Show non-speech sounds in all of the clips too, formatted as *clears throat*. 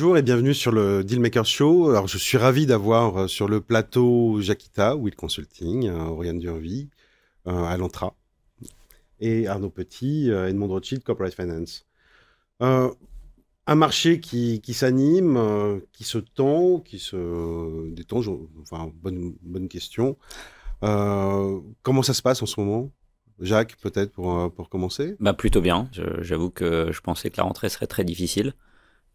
bonjour et bienvenue sur le Dealmaker Show. Alors, je suis ravi d'avoir euh, sur le plateau Jacquita Will Consulting, Oriane euh, Durvie, euh, Alantra et Arnaud Petit, Edmond Rothschild, Corporate Finance. un marché qui, qui s'anime, qui se tend, qui se détend. Enfin, bonne, bonne question. comment ça se passe en ce moment Jacques, peut-être pour, pour commencer bah Plutôt bien. J'avoue que je pensais que la rentrée serait très difficile.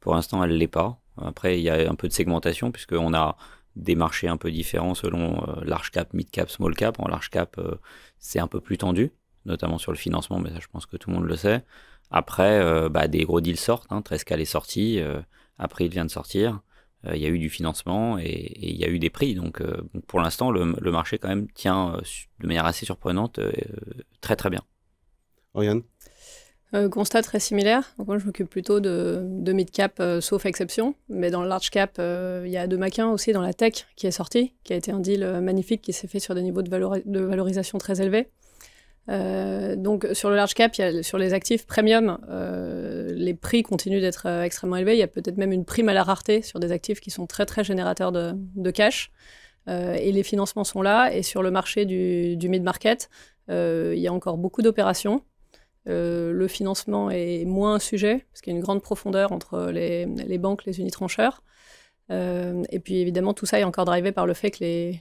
Pour l'instant, elle ne l'est pas. Après, il y a un peu de segmentation, puisqu'on a des marchés un peu différents selon euh, large cap, mid cap, small cap. En large cap, euh, c'est un peu plus tendu, notamment sur le financement, mais ça, je pense que tout le monde le sait. Après, euh, bah, des gros deals sortent. Hein. Trescal est sorti, après il vient de sortir. Il y a eu du financement et il y a eu des prix. Donc, pour l'instant, le, le, marché quand même tient de manière assez surprenante très très bien. Oriane euh, constat très similaire. Donc, moi, je m'occupe plutôt de, de mid-cap, euh, sauf exception. Mais dans le large-cap, euh, il y a deux maquins aussi, dans la tech, qui est sorti, qui a été un deal magnifique, qui s'est fait sur des niveaux de, valorisation très élevés. donc sur le large cap, y a, sur les actifs premium, les prix continuent d'être extrêmement élevés. Il y a peut-être même une prime à la rareté sur des actifs qui sont très très générateurs de, cash. et les financements sont là. Et sur le marché du, mid-market, il y a encore beaucoup d'opérations. Euh, le financement est moins un sujet, parce qu'il y a une grande profondeur entre les, banques, les unitrancheurs. Euh, et puis évidemment, tout ça est encore drivé par le fait que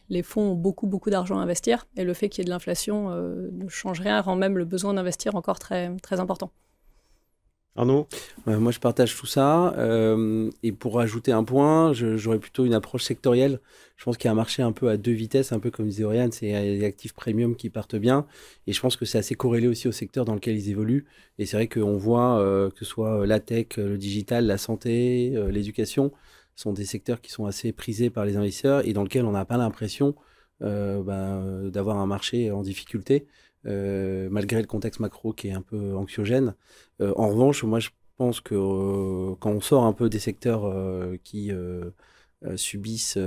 les, fonds ont beaucoup, beaucoup d'argent à investir. Et le fait qu'il y ait de l'inflation euh, ne change rien, rend même le besoin d'investir encore très important. Arnaud Moi, je partage tout ça. Euh, et pour rajouter un point, j'aurais plutôt une approche sectorielle. Je pense qu'il y a un marché un peu à deux vitesses, un peu comme disait Oriane, c'est les actifs premium qui partent bien. Et je pense que c'est assez corrélé aussi au secteur dans lequel ils évoluent. Et c'est vrai qu'on voit euh, que ce soit euh, la tech, le digital, la santé, l'éducation, sont des secteurs qui sont assez prisés par les investisseurs et dans lesquels on n'a pas l'impression ben, d'avoir un marché en difficulté. Euh, malgré le contexte macro qui est un peu anxiogène. Euh, en revanche, moi, je pense que euh, quand on sort un peu des secteurs qui subissent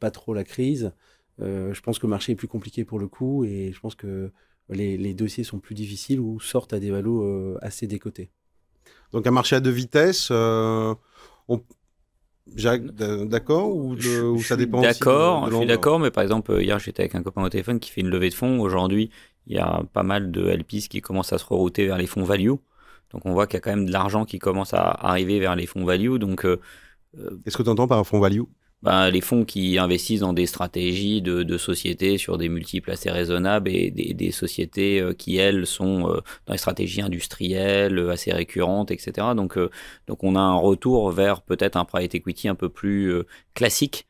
pas trop la crise, je pense que le marché est plus compliqué pour le coup et je pense que les, dossiers sont plus difficiles ou sortent à des valos assez décotés. Donc un marché à deux vitesses, d'accord ou, ou ça dépend D'accord, je suis d'accord, mais par exemple, hier j'étais avec un copain au téléphone qui fait une levée de fonds. Aujourd'hui, il y a pas mal de LPs qui commencent à se rerouter vers les fonds value. Donc on voit qu'il y a quand même de l'argent qui commence à arriver vers les fonds value. Donc euh, euh, est-ce que tu entends par un fonds value ben, les fonds qui investissent dans des stratégies de, de sociétés sur des multiples assez raisonnables et des, des, sociétés euh, qui, elles, sont dans des stratégies industrielles assez récurrentes, etc. Donc, donc on a un retour vers peut-être un private equity un peu plus classique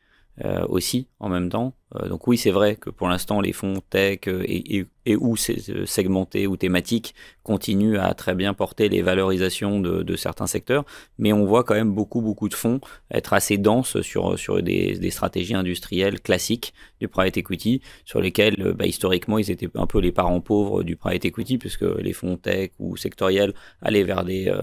aussi en même temps. Euh, donc oui, c'est vrai que pour l'instant, les fonds tech euh, et, ou euh, segmentés ou thématiques continuent à très bien porter les valorisations de, certains secteurs, mais on voit quand même beaucoup, beaucoup de fonds être assez denses sur, sur des, stratégies industrielles classiques du private equity, sur lesquelles bah, historiquement, ils étaient un peu les parents pauvres du private equity, puisque les fonds tech ou sectoriels allaient vers des,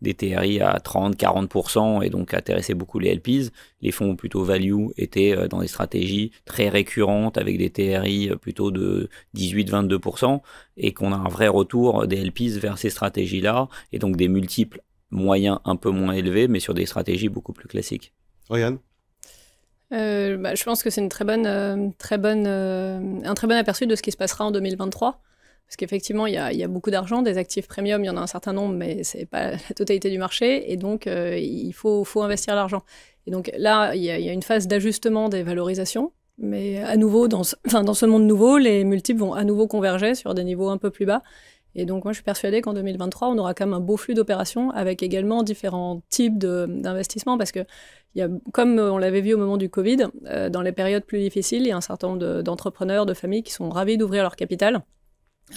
des TRI à 30-40% et donc intéressaient beaucoup les LPs. Les fonds plutôt value étaient dans des stratégies très récurrente avec des TRI euh, plutôt de 18-22% et qu'on a un vrai retour des LPs vers ces stratégies-là et donc des multiples moyens un peu moins élevés mais sur des stratégies beaucoup plus classiques. Ryan euh, bah, je pense que c'est une très bonne, euh, très bonne, un très bon aperçu de ce qui se passera en 2023. Parce qu'effectivement, il y, a beaucoup d'argent, des actifs premium, il y en a un certain nombre, mais ce n'est pas *laughs* la totalité du marché. Et donc, il faut, faut investir l'argent. Et donc là, il y, y, a une phase d'ajustement des valorisations mais à nouveau, dans ce, enfin, dans ce monde nouveau, les multiples vont à nouveau converger sur des niveaux un peu plus bas. Et donc, moi, je suis persuadée qu'en 2023, on aura quand même un beau flux d'opérations avec également différents types d'investissements parce que, y a, comme euh, on l'avait vu au moment du Covid, euh, dans les périodes plus difficiles, il y a un certain nombre d'entrepreneurs, de, familles qui sont ravis d'ouvrir leur capital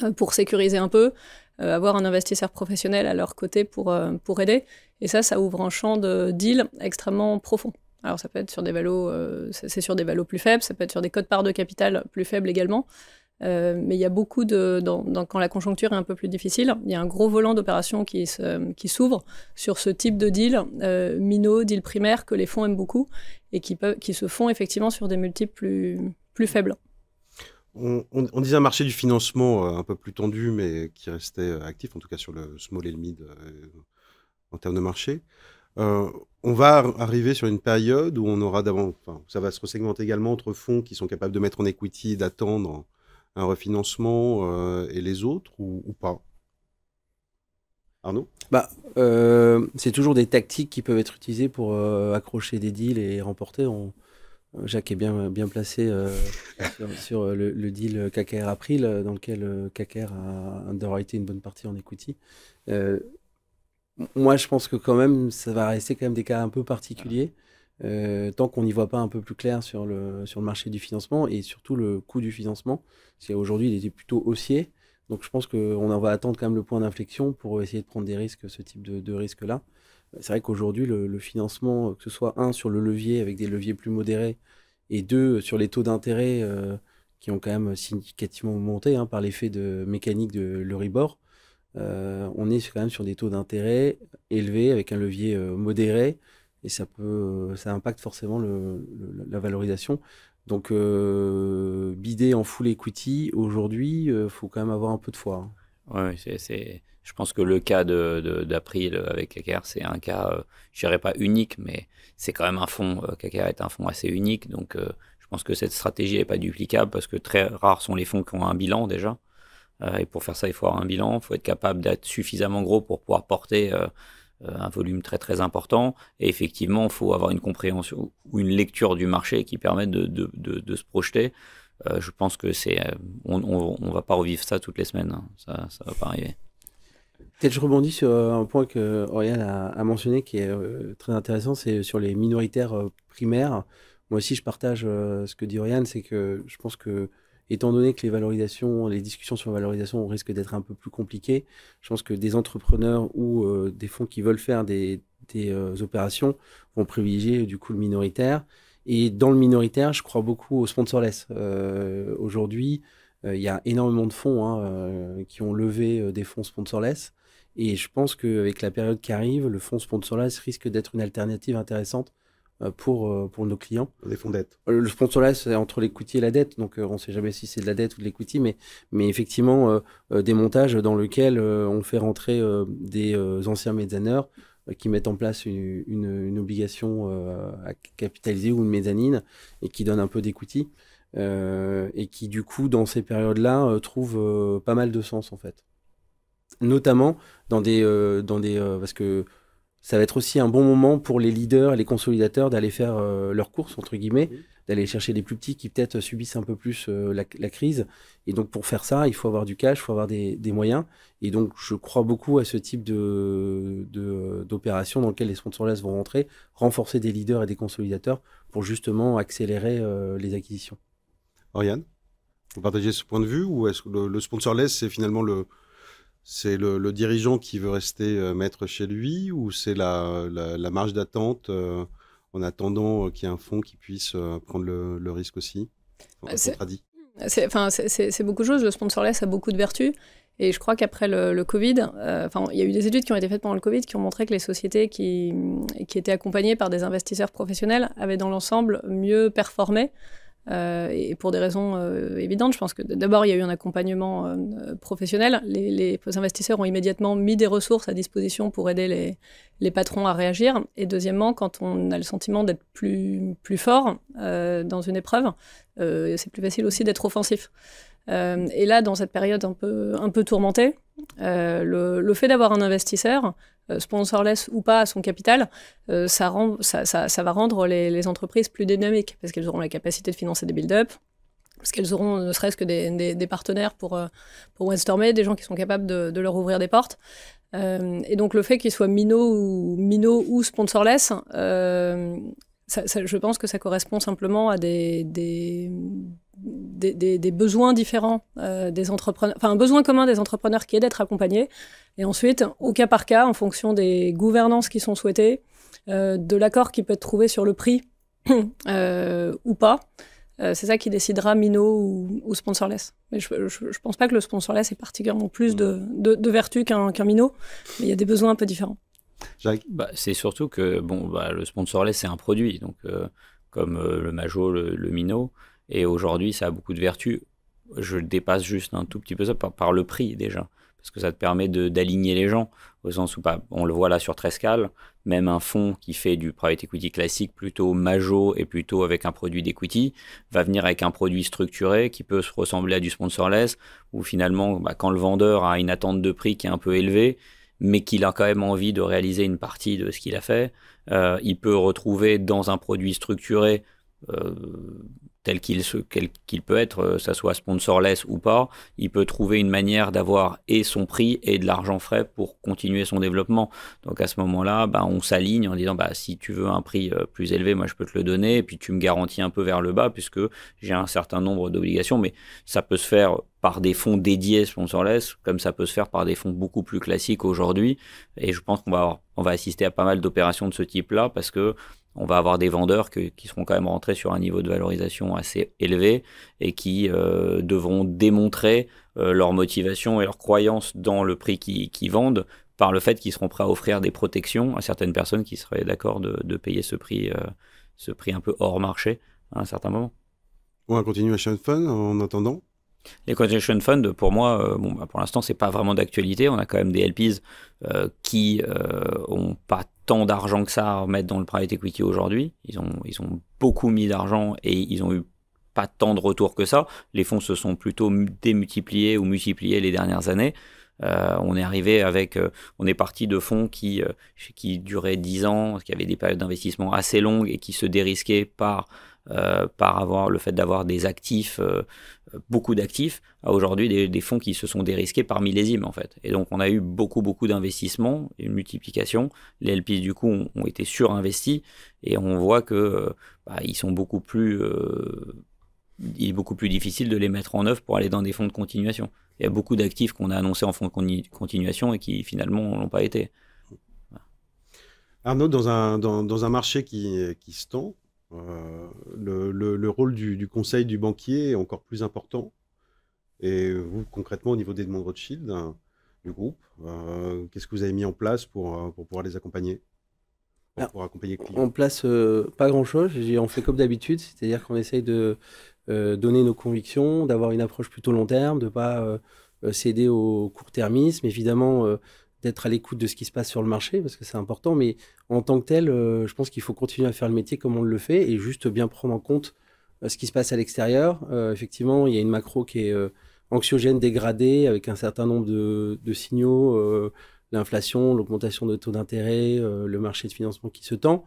euh, pour sécuriser un peu, avoir un investisseur professionnel à leur côté pour, pour aider. Et ça, ça ouvre un champ de deal extrêmement profond. Alors ça peut être sur des valos, euh, c'est sur des valos plus faibles, ça peut être sur des codes parts de capital plus faibles également. Euh, mais il y a beaucoup de. quand la conjoncture est un peu plus difficile, il y a un gros volant d'opérations qui s'ouvre sur ce type de deal, euh, minot, deal primaire, que les fonds aiment beaucoup et qui, se font effectivement sur des multiples plus, faibles. On, disait un marché du financement euh, un peu plus tendu, mais qui restait actif, en tout cas sur le small et le mid en termes de marché on va arriver sur une période où on aura d'avant, ça va se resegmenter également entre fonds qui sont capables de mettre en equity, d'attendre un refinancement euh, et les autres ou, pas Arnaud bah, euh, C'est toujours des tactiques qui peuvent être utilisées pour euh, accrocher des deals et remporter. Jacques est bien, bien placé *laughs* sur, le, deal KKR April, dans lequel KKR a underwrité une bonne partie en equity moi, je pense que quand même, ça va rester quand même des cas un peu particuliers. Euh, tant qu'on n'y voit pas un peu plus clair sur le, sur le marché du financement et surtout le coût du financement, parce aujourd'hui il était plutôt haussier. Donc je pense qu'on va attendre quand même le point d'inflexion pour essayer de prendre des risques, ce type de, risque-là. C'est vrai qu'aujourd'hui le, financement, que ce soit un sur le levier avec des leviers plus modérés et deux sur les taux d'intérêt euh, qui ont quand même significativement monté hein, par l'effet de mécanique de le l'Euribor, euh, on est quand même sur des taux d'intérêt élevés avec un levier euh, modéré et ça peut, euh, ça impacte forcément la valorisation. Donc, bider en full equity aujourd'hui, il faut quand même avoir un peu de foi. Hein. Oui, c'est, je pense que le cas de, d'April avec KKR, c'est un cas, je dirais pas unique, mais c'est quand même un fonds. KKR est un fonds assez unique, donc je pense que cette stratégie n'est pas duplicable parce que très rares sont les fonds qui ont un bilan déjà. Euh, et pour faire ça, il faut avoir un bilan, il faut être capable d'être suffisamment gros pour pouvoir porter euh, euh, un volume très très important. Et effectivement, il faut avoir une compréhension ou une lecture du marché qui permette de, se projeter. je pense que c'est, on, on, va pas revivre ça toutes les semaines. Hein. Ça, ça va pas arriver. Peut-être je rebondis sur un point que Oriane a, a mentionné qui est très intéressant, c'est sur les minoritaires primaires. Moi aussi, je partage ce que dit Oriane, c'est que je pense que étant donné que les valorisations, les discussions sur la valorisation risquent d'être un peu plus compliquées, je pense que des entrepreneurs ou euh, des fonds qui veulent faire des, des euh, opérations vont privilégier du coup le minoritaire. Et dans le minoritaire, je crois beaucoup au sponsorless. Euh, aujourd'hui, il y a énormément de fonds hein, qui ont levé des fonds sponsorless. Et je pense qu'avec la période qui arrive, le fonds sponsorless risque d'être une alternative intéressante euh, pour, euh, pour nos clients. Les fonds dette. Euh, le sponsor là, c'est entre l'equity et la dette, donc on ne sait jamais si c'est de la dette ou de l'equity, mais, mais effectivement, des montages dans lesquels on fait rentrer des anciens mezzaneurs qui mettent en place une, obligation à capitaliser ou une mezzanine et qui donnent un peu d'equity. et qui du coup dans ces périodes-là trouvent pas mal de sens en fait. Notamment dans des dans des parce que ça va être aussi un bon moment pour les leaders et les consolidateurs d'aller faire euh, leurs leur course, entre guillemets, d'aller chercher les plus petits qui peut-être subissent un peu plus euh, la, crise. Et donc pour faire ça, il faut avoir du cash, il faut avoir des, moyens. Et donc je crois beaucoup à ce type d'opération de, d'opération dans lequel les sponsors vont rentrer, renforcer des leaders et des consolidateurs pour justement accélérer euh, les acquisitions. Oriane, vous partagez ce point de vue ou est-ce que le, le sponsorless, c'est finalement le, c'est le, dirigeant qui veut rester euh, maître chez lui ou c'est la, marge d'attente euh, en attendant euh, qu'il y ait un fonds qui puisse prendre le, risque aussi c'est, enfin, c'est, beaucoup de choses. Le sponsorless a beaucoup de vertus. Et je crois qu'après le, Covid, il y a eu des études qui ont été faites pendant le Covid qui ont montré que les sociétés qui étaient accompagnées par des investisseurs professionnels avaient dans l'ensemble mieux performé euh, et pour des raisons euh, évidentes, je pense que d'abord, il y a eu un accompagnement euh, professionnel. Les, investisseurs ont immédiatement mis des ressources à disposition pour aider les, patrons à réagir. Et deuxièmement, quand on a le sentiment d'être plus fort dans une épreuve, c'est plus facile aussi d'être offensif. Euh, et là, dans cette période un peu, un peu tourmentée, euh, le, fait d'avoir un investisseur, euh, sponsorless ou pas, à son capital, ça, rend, ça, va rendre les, entreprises plus dynamiques parce qu'elles auront la capacité de financer des build-up, parce qu'elles auront ne serait-ce que des, partenaires pour, pour brainstormer, des gens qui sont capables de, leur ouvrir des portes. et donc le fait qu'ils soient minots ou, minot ou sponsorless, je pense que ça correspond simplement à des, des, besoins différents euh, des entrepreneurs, enfin un besoin commun des entrepreneurs qui est d'être accompagnés. Et ensuite, au cas par cas, en fonction des gouvernances qui sont souhaitées, euh, de l'accord qui peut être trouvé sur le prix *clears throat* euh, ou pas, c'est ça qui décidera Mino ou, sponsorless. Mais je, ne pense pas que le sponsorless ait particulièrement plus hmm. de, de, vertu qu'un Mino, mais il y a des besoins un peu différents. Bah, c'est surtout que bon, bah, le sponsorless, c'est un produit, donc, euh, comme euh, le Majo, le, minot Mino. Et aujourd'hui, ça a beaucoup de vertus. Je dépasse juste un tout petit peu ça par, le prix déjà. Parce que ça te permet d'aligner les gens, au sens où bah, on le voit là sur Trescal, même un fonds qui fait du private equity classique plutôt majo et plutôt avec un produit d'equity, va venir avec un produit structuré qui peut se ressembler à du sponsorless, où finalement, quand le vendeur a une attente de prix qui est un peu élevée, mais qu'il a quand même envie de réaliser une partie de ce qu'il a fait. Euh, il peut retrouver dans un produit structuré, euh, tel qu'il peut être, euh, ça soit sponsorless ou pas, il peut trouver une manière d'avoir et son prix et de l'argent frais pour continuer son développement. Donc à ce moment-là, bah, on s'aligne en disant bah, si tu veux un prix euh, plus élevé, moi je peux te le donner, et puis tu me garantis un peu vers le bas puisque j'ai un certain nombre d'obligations, mais ça peut se faire par des fonds dédiés sponsorless, comme ça peut se faire par des fonds beaucoup plus classiques aujourd'hui. Et je pense qu'on va, on va assister à pas mal d'opérations de ce type-là parce que on va avoir des vendeurs qui seront quand même rentrés sur un niveau de valorisation assez élevé et qui euh, devront démontrer euh, leur motivation et leur croyance dans le prix qu'ils vendent par le fait qu'ils seront prêts à offrir des protections à certaines personnes qui seraient d'accord de, payer ce prix, euh, ce prix un peu hors marché à un certain moment. Ou un continuation fund en attendant les continuation funds, pour moi, bon, bah, pour l'instant, c'est pas vraiment d'actualité. On a quand même des LPs qui n'ont pas tant d'argent que ça à remettre dans le private equity aujourd'hui. Ils ont, ils ont beaucoup mis d'argent et ils ont eu pas tant de retour que ça. Les fonds se sont plutôt démultipliés ou multipliés les dernières années. Euh, on est arrivé avec, euh, on est parti de fonds qui, euh, qui duraient 10 ans, qui avaient des périodes d'investissement assez longues et qui se dérisquaient par euh, par avoir le fait d'avoir des actifs, euh, beaucoup d'actifs, à aujourd'hui des, fonds qui se sont dérisqués par millésime. en fait. Et donc on a eu beaucoup beaucoup d'investissements, une multiplication. Les LPs du coup ont, été surinvestis et on voit que euh, bah, ils sont beaucoup plus il est beaucoup plus difficile de les mettre en œuvre pour aller dans des fonds de continuation. Il y a beaucoup d'actifs qu'on a annoncés en fonds de continuation et qui finalement n'ont pas été. Arnaud, dans un, dans un marché qui, qui se tend, euh, le, rôle du, conseil du banquier est encore plus important. Et vous, concrètement, au niveau des demandes Rothschild, hein, du groupe, euh, qu'est-ce que vous avez mis en place pour, euh, pour pouvoir les accompagner pour, accompagner En place, pas grand-chose. On fait comme d'habitude, c'est-à-dire qu'on essaye de donner nos convictions, d'avoir une approche plutôt long terme, de ne pas céder au court-termisme. Évidemment, d'être à l'écoute de ce qui se passe sur le marché, parce que c'est important, mais en tant que tel, euh, je pense qu'il faut continuer à faire le métier comme on le fait, et juste bien prendre en compte euh, ce qui se passe à l'extérieur. Euh, effectivement, il y a une macro qui est anxiogène, dégradée, avec un certain nombre de, signaux, l'inflation, l'augmentation de taux d'intérêt, le marché de financement qui se tend.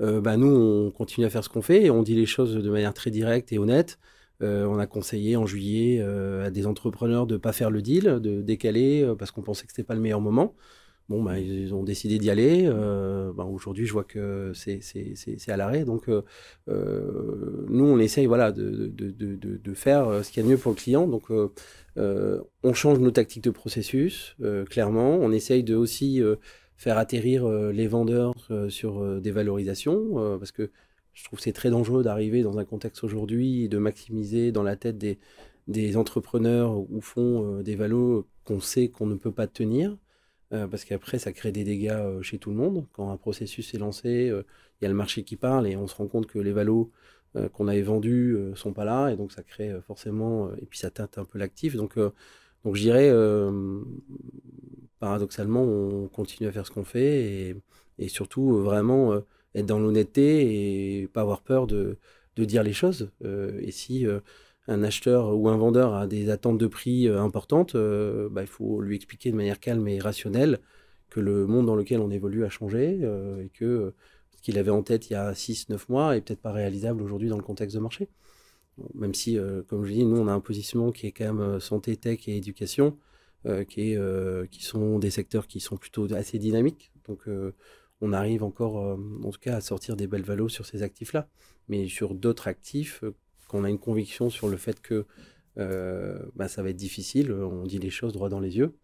Bah, nous, on continue à faire ce qu'on fait, et on dit les choses de manière très directe et honnête. Euh, on a conseillé en juillet euh, à des entrepreneurs de ne pas faire le deal, de décaler euh, parce qu'on pensait que ce n'était pas le meilleur moment. Bon, bah, ils ont décidé d'y aller. Bah, aujourd'hui, je vois que c'est à l'arrêt. Donc, nous, on essaye voilà, de, faire ce qui y a de mieux pour le client. Donc, on change nos tactiques de processus, clairement. On essaye de aussi faire atterrir les vendeurs sur des valorisations, parce que je trouve que c'est très dangereux d'arriver dans un contexte aujourd'hui et de maximiser dans la tête des, entrepreneurs ou fonds euh, des valos qu'on sait qu'on ne peut pas tenir. Euh, parce qu'après, ça crée des dégâts euh, chez tout le monde. Quand un processus est lancé, il y a le marché qui parle et on se rend compte que les valos qu'on avait vendus sont pas là. Et donc, ça crée forcément. et puis, ça teinte un peu l'actif. Donc, donc je dirais, paradoxalement, on continue à faire ce qu'on fait et, et surtout, vraiment être dans l'honnêteté et pas avoir peur de, de dire les choses. Euh, et si euh, un acheteur ou un vendeur a des attentes de prix euh, importantes, bah, il faut lui expliquer de manière calme et rationnelle que le monde dans lequel on évolue a changé et que ce qu'il avait en tête il y a 6-9 mois est peut-être pas réalisable aujourd'hui dans le contexte de marché. Même si, comme je dis, nous, on a un positionnement qui est quand même santé, tech et éducation, qui, est, qui sont des secteurs qui sont plutôt assez dynamiques. Donc, on arrive encore, euh, en tout cas, à sortir des belles valos sur ces actifs-là. Mais sur d'autres actifs, euh, qu'on a une conviction sur le fait que euh, bah, ça va être difficile, on dit les choses droit dans les yeux.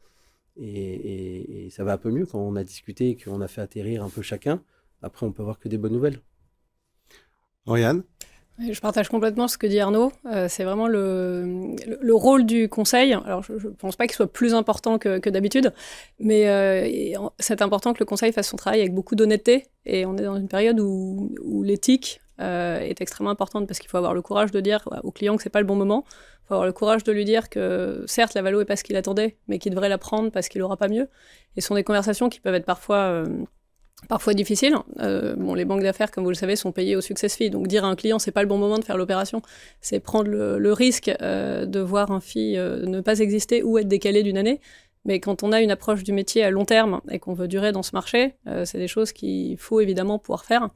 Et, ça va un peu mieux quand on a discuté et qu'on a fait atterrir un peu chacun. Après, on peut avoir que des bonnes nouvelles. Oriane je partage complètement ce que dit Arnaud. Euh, c'est vraiment le, rôle du conseil. Alors, je ne pense pas qu'il soit plus important que, d'habitude, mais euh, c'est important que le conseil fasse son travail avec beaucoup d'honnêteté. Et on est dans une période où, l'éthique euh, est extrêmement importante parce qu'il faut avoir le courage de dire au client que c'est pas le bon moment. Il faut avoir le courage de lui dire que certes, la valo est pas ce qu'il attendait, mais qu'il devrait la prendre parce qu'il n'aura pas mieux. Et ce sont des conversations qui peuvent être parfois parfois difficile. Euh, bon, les banques d'affaires, comme vous le savez, sont payées au success fee. Donc, dire à un client, c'est pas le bon moment de faire l'opération, c'est prendre le, risque euh, de voir un fille euh, ne pas exister ou être décalé d'une année. Mais quand on a une approche du métier à long terme et qu'on veut durer dans ce marché, euh, c'est des choses qu'il faut évidemment pouvoir faire.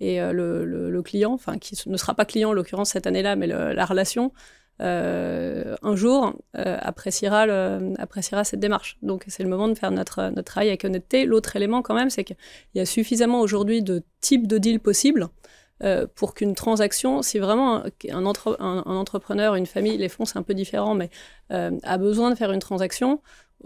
Et euh, le, le, le, client, enfin, qui ne sera pas client en l'occurrence cette année-là, mais la relation, euh, un jour, euh, appréciera, appréciera cette démarche. Donc, c'est le moment de faire notre, notre travail avec honnêteté. L'autre élément, quand même, c'est qu'il y a suffisamment aujourd'hui de types de deals possibles euh, pour qu'une transaction, si vraiment un, un, entrepreneur, une famille, les fonds c'est un peu différent, mais euh, a besoin de faire une transaction,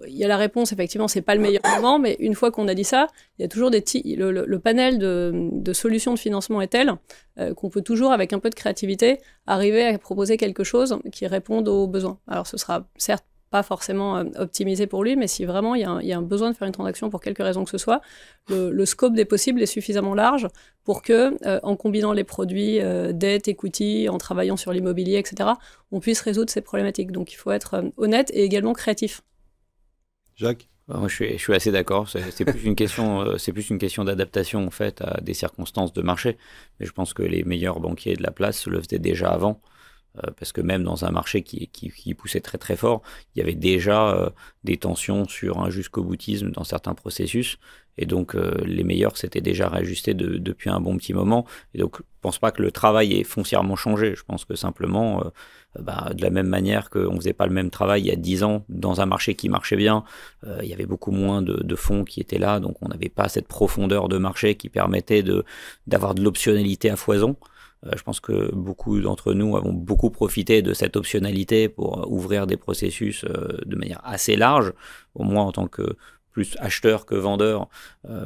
il y a la réponse, effectivement, c'est pas le meilleur moment, mais une fois qu'on a dit ça, il y a toujours des le, le, panel de, solutions de financement est tel euh, qu'on peut toujours, avec un peu de créativité, arriver à proposer quelque chose qui réponde aux besoins. Alors, ce sera certes pas forcément euh, optimisé pour lui, mais si vraiment il y, a un, besoin de faire une transaction pour quelque raison que ce soit, le, scope des possibles est suffisamment large pour que, euh, en combinant les produits euh, dette et equity, en travaillant sur l'immobilier, etc., on puisse résoudre ces problématiques. Donc il faut être honnête et également créatif. Jacques bah, je, suis, assez d'accord. C'est plus une question, c'est question d'adaptation en fait à des circonstances de marché. Mais je pense que les meilleurs banquiers de la place le faisaient déjà avant. Euh, parce que même dans un marché qui, poussait très très fort, il y avait déjà euh, des tensions sur un jusqu'au boutisme dans certains processus. Et donc euh, les meilleurs s'étaient déjà réajustés depuis un bon petit moment. Et donc je pense pas que le travail ait foncièrement changé. Je pense que simplement, bah, de la même manière qu'on faisait pas le même travail il y a 10 ans dans un marché qui marchait bien, il y avait beaucoup moins de, fonds qui étaient là, donc on n'avait pas cette profondeur de marché qui permettait d'avoir de, de l'optionnalité à foison. Euh, je pense que beaucoup d'entre nous avons beaucoup profité de cette optionnalité pour euh, ouvrir des processus euh, de manière assez large. Pour moi, en tant que plus acheteur que vendeur,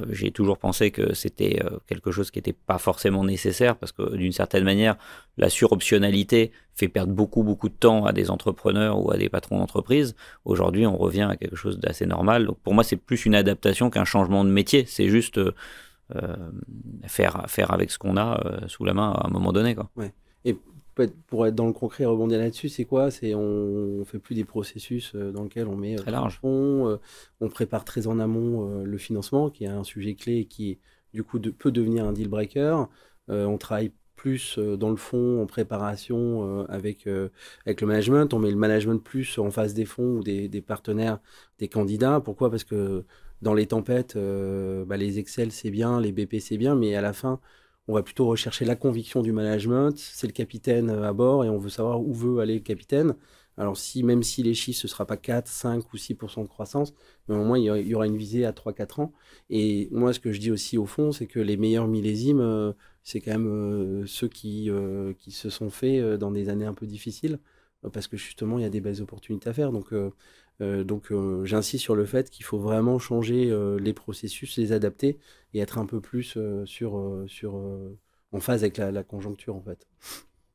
j'ai toujours pensé que c'était quelque chose qui n'était pas forcément nécessaire parce que d'une certaine manière, la suroptionnalité fait perdre beaucoup beaucoup de temps à des entrepreneurs ou à des patrons d'entreprise. Aujourd'hui, on revient à quelque chose d'assez normal. Donc pour moi, c'est plus une adaptation qu'un changement de métier. C'est juste euh, faire, faire avec ce qu'on a euh, sous la main à un moment donné. Quoi. Et pour être dans le concret et rebondir là-dessus, c'est quoi C'est on, ne fait plus des processus euh, dans lesquels on met très large. Fond, on prépare très en amont le financement, qui est un sujet clé et qui du coup peut devenir un deal breaker. on travaille plus dans le fond en préparation avec, avec le management. On met le management plus en face des fonds ou des, des partenaires, des candidats. Pourquoi Parce que dans les tempêtes, euh, bah, les Excel c'est bien, les BP c'est bien, mais à la fin, on va plutôt rechercher la conviction du management. C'est le capitaine euh, à bord et on veut savoir où veut aller le capitaine. Alors si même si les chiffres ce sera pas 4, 5 ou 6 de croissance, mais au moins il y aura une visée à 3 4 ans et moi ce que je dis aussi au fond, c'est que les meilleurs millésimes euh, c'est quand même ceux qui qui se sont faits dans des années un peu difficiles parce que justement il y a des belles opportunités à faire. Donc euh, donc euh, j'insiste sur le fait qu'il faut vraiment changer euh, les processus, les adapter et être un peu plus sur, sur, en phase avec la, conjoncture en fait.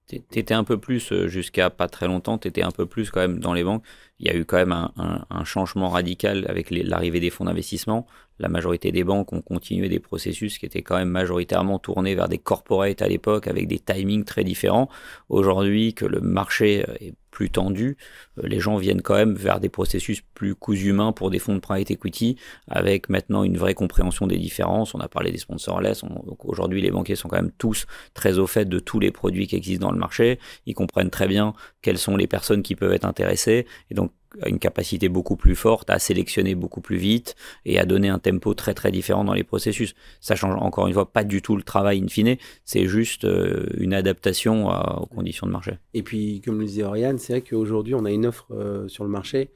Tu étais un peu plus, jusqu'à pas très longtemps, tu étais un peu plus quand même dans les banques. Il y a eu quand même un, changement radical avec l'arrivée des fonds d'investissement. La majorité des banques ont continué des processus qui étaient quand même majoritairement tournés vers des corporates à l'époque avec des timings très différents. Aujourd'hui, que le marché est plus tendu, euh, les gens viennent quand même vers des processus plus humains pour des fonds de private equity, avec maintenant une vraie compréhension des différences. On a parlé des sponsors sponsorless, aujourd'hui les banquiers sont quand même tous très au fait de tous les produits qui existent dans le marché, ils comprennent très bien quelles sont les personnes qui peuvent être intéressées, et donc une capacité beaucoup plus forte à sélectionner beaucoup plus vite et à donner un tempo très très différent dans les processus. Ça change encore une fois pas du tout le travail in fine, c'est juste euh, une adaptation euh, aux conditions de marché. Et puis, comme le disait Oriane, c'est vrai qu'aujourd'hui, on a une offre euh, sur le marché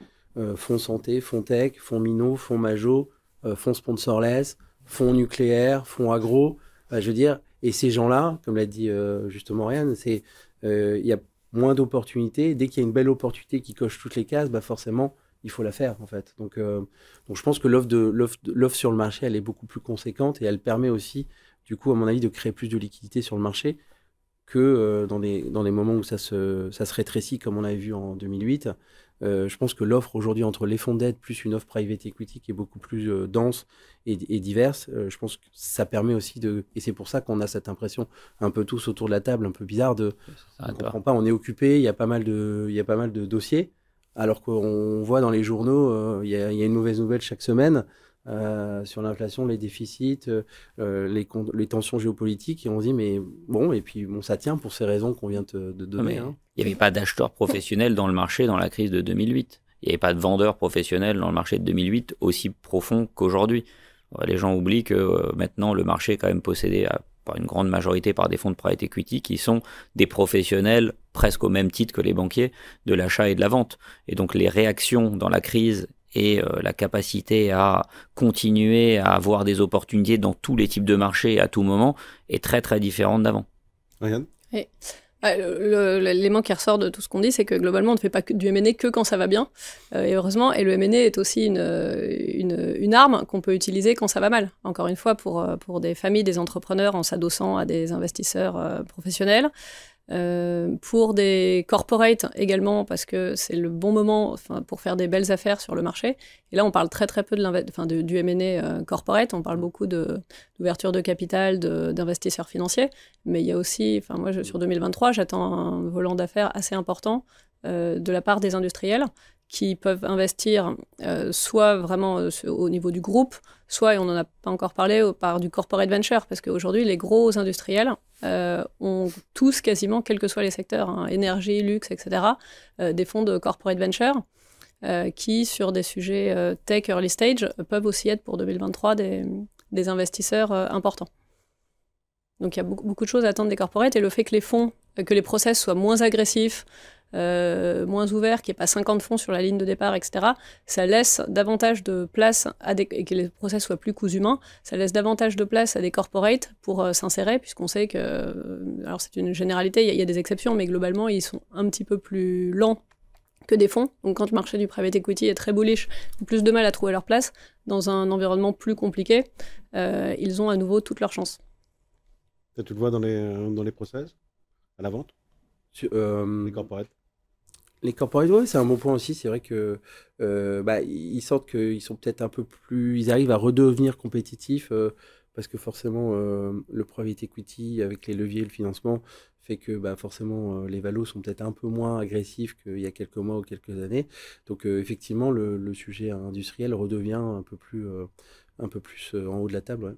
fonds santé, fonds tech, fonds minot, fonds majo, fonds sponsorless, fonds nucléaire, fonds agro. je veux dire, et ces gens-là, comme l'a dit justement Oriane, c'est il y a moins d'opportunités. Dès qu'il y a une belle opportunité qui coche toutes les cases, bah forcément, il faut la faire en fait. Donc, euh, donc je pense que l'offre sur le marché, elle est beaucoup plus conséquente et elle permet aussi, du coup, à mon avis, de créer plus de liquidités sur le marché que euh, dans, des, dans moments où ça se, ça se rétrécit comme on avait vu en 2008. Euh, je pense que l'offre aujourd'hui entre les fonds d'aide plus une offre private equity qui est beaucoup plus euh, dense et, diverse, euh, je pense que ça permet aussi de. Et c'est pour ça qu'on a cette impression un peu tous autour de la table, un peu bizarre de. On comprend pas. on est occupé, il y a pas mal de, y a pas mal de dossiers, alors qu'on voit dans les journaux, il y, a une mauvaise nouvelle chaque semaine. Euh, sur l'inflation, les déficits, euh, euh, les, tensions géopolitiques. Et on se dit, mais bon, et puis bon, ça tient pour ces raisons qu'on vient de donner. Hein. Il n'y avait pas d'acheteurs professionnels dans le marché dans la crise de 2008. Il n'y avait pas de vendeurs professionnels dans le marché de 2008 aussi profond qu'aujourd'hui. Les gens oublient que maintenant le marché est quand même possédé par une grande majorité par des fonds de private equity qui sont des professionnels presque au même titre que les banquiers de l'achat et de la vente. Et donc les réactions dans la crise et euh, la capacité à continuer à avoir des opportunités dans tous les types de marchés à tout moment est très très différente d'avant. Ah, l'élément qui ressort de tout ce qu'on dit, c'est que globalement, on ne fait pas du MNE que quand ça va bien, euh, et heureusement. Et le MNE est aussi une, une, arme qu'on peut utiliser quand ça va mal. Encore une fois, pour, euh, pour des familles, des entrepreneurs, en s'adossant à des investisseurs professionnels, euh, pour des corporates également, parce que c'est le bon moment pour faire des belles affaires sur le marché. Et là, on parle très très peu de, du M&A euh, corporate, on parle beaucoup d'ouverture de, capital, d'investisseurs financiers, mais il y a aussi, enfin moi sur 2023, j'attends un volant d'affaires assez important euh, de la part des industriels qui peuvent investir soit vraiment au niveau du groupe, soit, et on n'en a pas encore parlé, au, par du corporate venture, parce qu'aujourd'hui, les gros industriels euh, ont tous quasiment, quels que soient les secteurs, hein, énergie, luxe, etc., euh, des fonds de corporate venture euh, qui, sur des sujets tech early stage, peuvent aussi être pour 2023 des, des investisseurs importants. Donc il y a beaucoup, beaucoup, de choses à attendre des corporates et le fait que les fonds, que les process soient moins agressifs, euh, moins ouvert, qu'il n'y ait pas 50 fonds sur la ligne de départ, etc., ça laisse davantage de place à des, et que les process soient plus coûts humains, ça laisse davantage de place à des corporates pour euh, s'insérer, puisqu'on sait que, euh, alors c'est une généralité, il y, a des exceptions, mais globalement, ils sont un petit peu plus lents que des fonds. Donc quand le marché du private equity est très bullish, ils ont plus de mal à trouver leur place dans un environnement plus compliqué, ils ont à nouveau toutes leurs chances. tu le vois dans les, dans les process, à la vente euh, les corporates. Les corporates, oui, c'est un bon point aussi. C'est vrai que euh, bah, ils sentent qu'ils sont peut-être un peu plus. Ils arrivent à redevenir compétitifs euh, parce que forcément, le private equity avec les leviers et le financement fait que bah, forcément les valos sont peut-être un peu moins agressifs qu'il y a quelques mois ou quelques années. Donc effectivement, le, sujet industriel redevient un peu plus, un peu plus en haut de la table.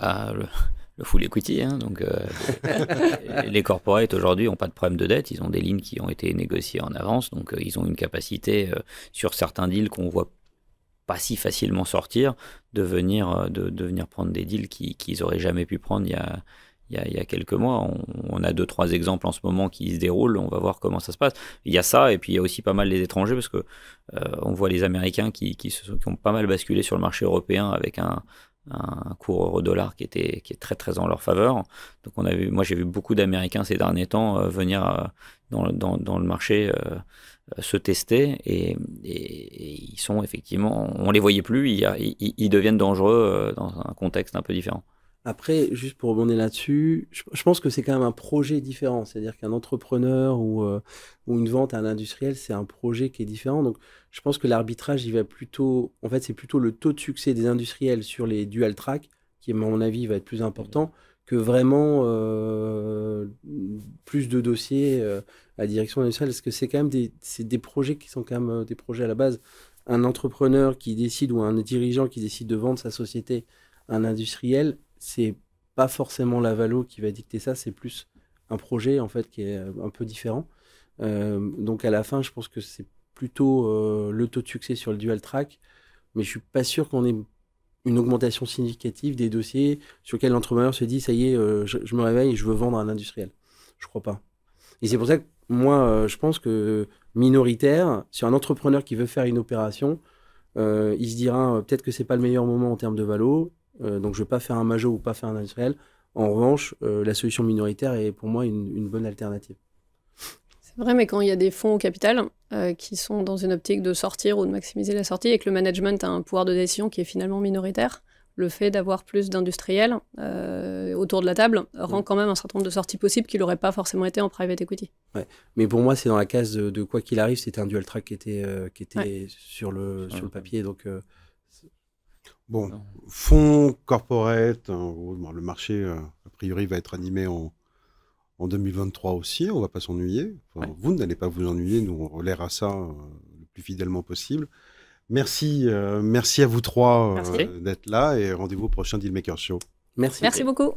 Ah, le, full equity, hein, donc euh, *laughs* les corporates aujourd'hui n'ont pas de problème de dette, ils ont des lignes qui ont été négociées en avance, donc euh, ils ont une capacité euh, sur certains deals qu'on voit pas si facilement sortir, de venir, de, prendre des deals qu'ils auraient n'auraient jamais pu prendre il y a, il y, a, quelques mois. On, a deux, trois exemples en ce moment qui se déroulent. On va voir comment ça se passe. Il y a ça, et puis il y a aussi pas mal les étrangers, parce que on voit les Américains qui, se, qui, ont pas mal basculé sur le marché européen avec un, un cours euro dollar qui était qui est très très en leur faveur. Donc on a moi j'ai vu beaucoup d'Américains ces derniers temps euh, venir euh, dans, dans, le marché euh, se tester et, ils sont effectivement, on les voyait plus, ils, deviennent dangereux dans un contexte un peu différent. Après, juste pour rebondir là-dessus, je, je, pense que c'est quand même un projet différent. C'est-à-dire qu'un entrepreneur ou, ou une vente à un industriel, c'est un projet qui est différent. Donc je pense que l'arbitrage, il va plutôt. En fait, c'est plutôt le taux de succès des industriels sur les dual track qui, à mon avis, va être plus important que vraiment euh, plus de dossiers euh, à la direction industrielle, parce que c'est quand même des, des projets qui sont quand même euh, des projets à la base. Un entrepreneur qui décide ou un dirigeant qui décide de vendre sa société à un industriel, c'est pas forcément lavalo qui va dicter ça, c'est plus un projet en fait qui est un peu différent. donc à la fin, je pense que c'est plutôt euh, le taux de succès sur le dual track, mais je suis pas sûr qu'on ait une augmentation significative des dossiers sur lesquels l'entrepreneur se dit ça y est, euh, je, me réveille je veux vendre à un industriel. Je crois pas. Et c'est pour ça que moi, euh, je pense que minoritaire, sur un entrepreneur qui veut faire une opération, il se dira peut-être que c'est pas le meilleur moment en termes de valo, donc je ne vais pas faire un majeur ou pas faire un industriel. En revanche, la solution minoritaire est pour moi une bonne alternative vrai, mais quand il y a des fonds au capital euh, qui sont dans une optique de sortir ou de maximiser la sortie et que le management a un pouvoir de décision qui est finalement minoritaire, le fait d'avoir plus d'industriels euh, autour de la table rend quand même un certain nombre de sorties possibles qui n'auraient pas forcément été en private equity. Ouais. Mais pour moi, c'est dans la case de, quoi qu'il arrive, c'était un dual track qui était, euh, qui était sur, le, le papier. Donc, bon, fonds corporate, en le marché, a priori, va être animé en, en 2023 aussi, on ne va pas s'ennuyer. Vous n'allez pas vous ennuyer, nous on relèvera ça euh, le plus fidèlement possible. Merci, euh, merci à vous trois euh, d'être là et rendez-vous au prochain Maker Show. Merci. Merci beaucoup.